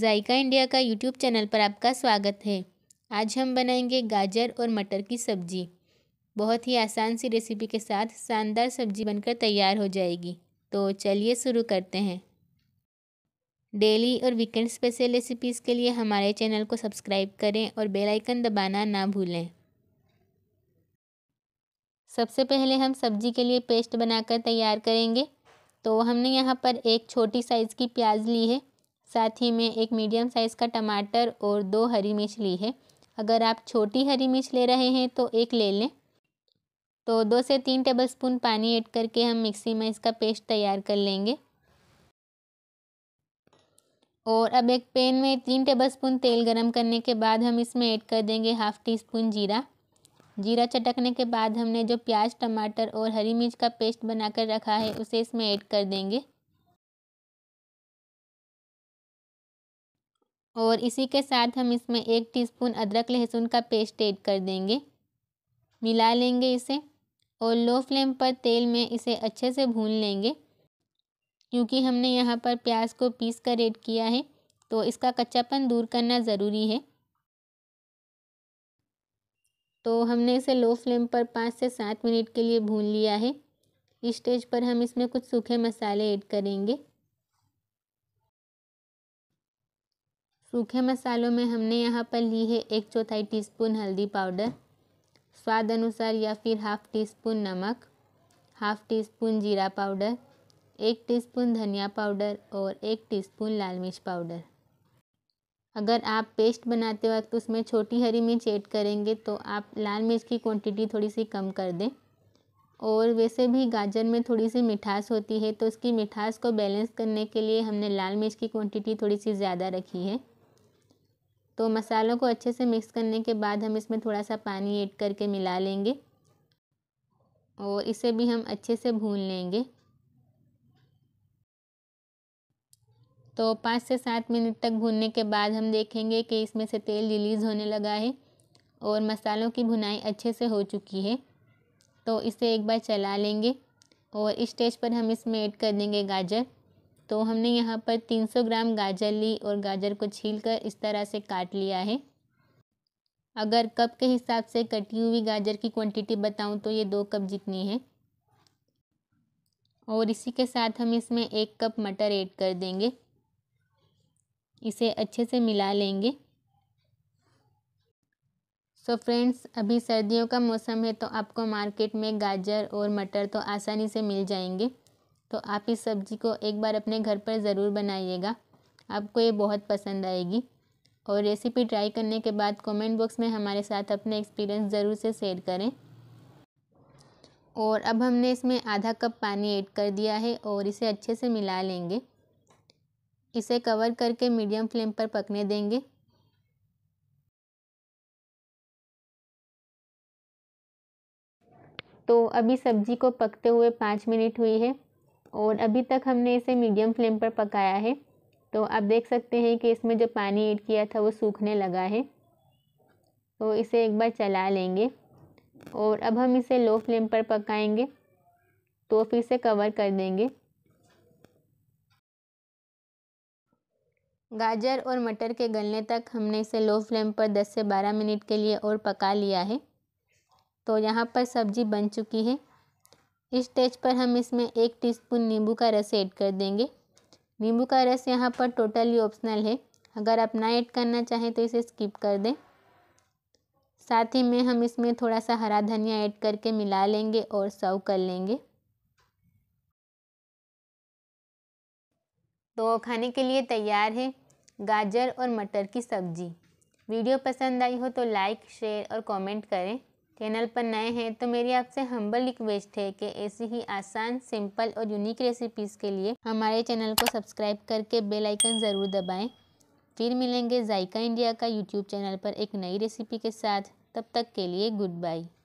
जायका India का YouTube channel पर आपका स्वागत है आज हम बनाएंगे गाजर और मटर की सब्ज़ी बहुत ही आसान सी रेसिपी के साथ शानदार सब्ज़ी बनकर तैयार हो जाएगी तो चलिए शुरू करते हैं डेली और वीकेंड स्पेशल रेसिपीज़ के लिए हमारे चैनल को सब्सक्राइब करें और बेल आइकन दबाना ना भूलें सबसे पहले हम सब्ज़ी के लिए पेस्ट बनाकर तैयार करेंगे तो हमने यहाँ पर एक छोटी साइज़ की प्याज ली है साथ ही में एक मीडियम साइज़ का टमाटर और दो हरी मिर्च ली है अगर आप छोटी हरी मिर्च ले रहे हैं तो एक ले लें तो दो से तीन टेबलस्पून पानी ऐड करके हम मिक्सी में इसका पेस्ट तैयार कर लेंगे और अब एक पैन में तीन टेबलस्पून तेल गरम करने के बाद हम इसमें ऐड कर देंगे हाफ़ टी स्पून जीरा जीरा चटकने के बाद हमने जो प्याज टमाटर और हरी मिर्च का पेस्ट बनाकर रखा है उसे इसमें ऐड कर देंगे और इसी के साथ हम इसमें एक टीस्पून अदरक लहसुन का पेस्ट ऐड कर देंगे मिला लेंगे इसे और लो फ्लेम पर तेल में इसे अच्छे से भून लेंगे क्योंकि हमने यहाँ पर प्याज को पीस कर ऐड किया है तो इसका कच्चापन दूर करना ज़रूरी है तो हमने इसे लो फ्लेम पर पाँच से सात मिनट के लिए भून लिया है इस स्टेज पर हम इसमें कुछ सूखे मसाले ऐड करेंगे सूखे मसालों में हमने यहाँ पर ली है एक चौथाई टीस्पून हल्दी पाउडर स्वाद अनुसार या फिर हाफ़ टी स्पून नमक हाफ़ टी स्पून जीरा पाउडर एक टीस्पून धनिया पाउडर और एक टीस्पून लाल मिर्च पाउडर अगर आप पेस्ट बनाते वक्त उसमें छोटी हरी मिर्च ऐड करेंगे तो आप लाल मिर्च की क्वांटिटी थोड़ी सी कम कर दें और वैसे भी गाजर में थोड़ी सी मिठास होती है तो उसकी मिठास को बैलेंस करने के लिए हमने लाल मिर्च की क्वांटिटी थोड़ी सी ज़्यादा रखी है तो मसालों को अच्छे से मिक्स करने के बाद हम इसमें थोड़ा सा पानी ऐड करके मिला लेंगे और इसे भी हम अच्छे से भून लेंगे तो पाँच से सात मिनट तक भूनने के बाद हम देखेंगे कि इसमें से तेल रिलीज़ होने लगा है और मसालों की भुनाई अच्छे से हो चुकी है तो इसे एक बार चला लेंगे और इस स्टेज पर हम इसमें ऐड कर देंगे गाजर तो हमने यहाँ पर 300 ग्राम गाजर ली और गाजर को छील कर इस तरह से काट लिया है अगर कप के हिसाब से कटी हुई गाजर की क्वांटिटी बताऊँ तो ये दो कप जितनी है और इसी के साथ हम इसमें एक कप मटर ऐड कर देंगे इसे अच्छे से मिला लेंगे सो so फ्रेंड्स अभी सर्दियों का मौसम है तो आपको मार्केट में गाजर और मटर तो आसानी से मिल जाएंगे तो आप इस सब्ज़ी को एक बार अपने घर पर ज़रूर बनाइएगा आपको ये बहुत पसंद आएगी और रेसिपी ट्राई करने के बाद कमेंट बॉक्स में हमारे साथ अपने एक्सपीरियंस ज़रूर से शेयर करें और अब हमने इसमें आधा कप पानी ऐड कर दिया है और इसे अच्छे से मिला लेंगे इसे कवर करके मीडियम फ्लेम पर पकने देंगे तो अभी सब्जी को पकते हुए पाँच मिनट हुई है और अभी तक हमने इसे मीडियम फ्लेम पर पकाया है तो आप देख सकते हैं कि इसमें जो पानी ऐड किया था वो सूखने लगा है तो इसे एक बार चला लेंगे और अब हम इसे लो फ्लेम पर पकाएंगे तो फिर से कवर कर देंगे गाजर और मटर के गलने तक हमने इसे लो फ्लेम पर 10 से 12 मिनट के लिए और पका लिया है तो यहाँ पर सब्ज़ी बन चुकी है इस स्टेज पर हम इसमें एक टीस्पून नींबू का रस ऐड कर देंगे नींबू का रस यहाँ पर टोटली ऑप्शनल है अगर आप ना ऐड करना चाहें तो इसे स्किप कर दें साथ ही में हम इसमें थोड़ा सा हरा धनिया ऐड करके मिला लेंगे और सर्व कर लेंगे तो खाने के लिए तैयार है गाजर और मटर की सब्ज़ी वीडियो पसंद आई हो तो लाइक शेयर और कमेंट करें चैनल पर नए हैं तो मेरी आपसे हम्बल रिक्वेस्ट है कि ऐसी ही आसान सिंपल और यूनिक रेसिपीज़ के लिए हमारे चैनल को सब्सक्राइब करके बेल आइकन ज़रूर दबाएं फिर मिलेंगे जायका इंडिया का यूट्यूब चैनल पर एक नई रेसिपी के साथ तब तक के लिए गुड बाय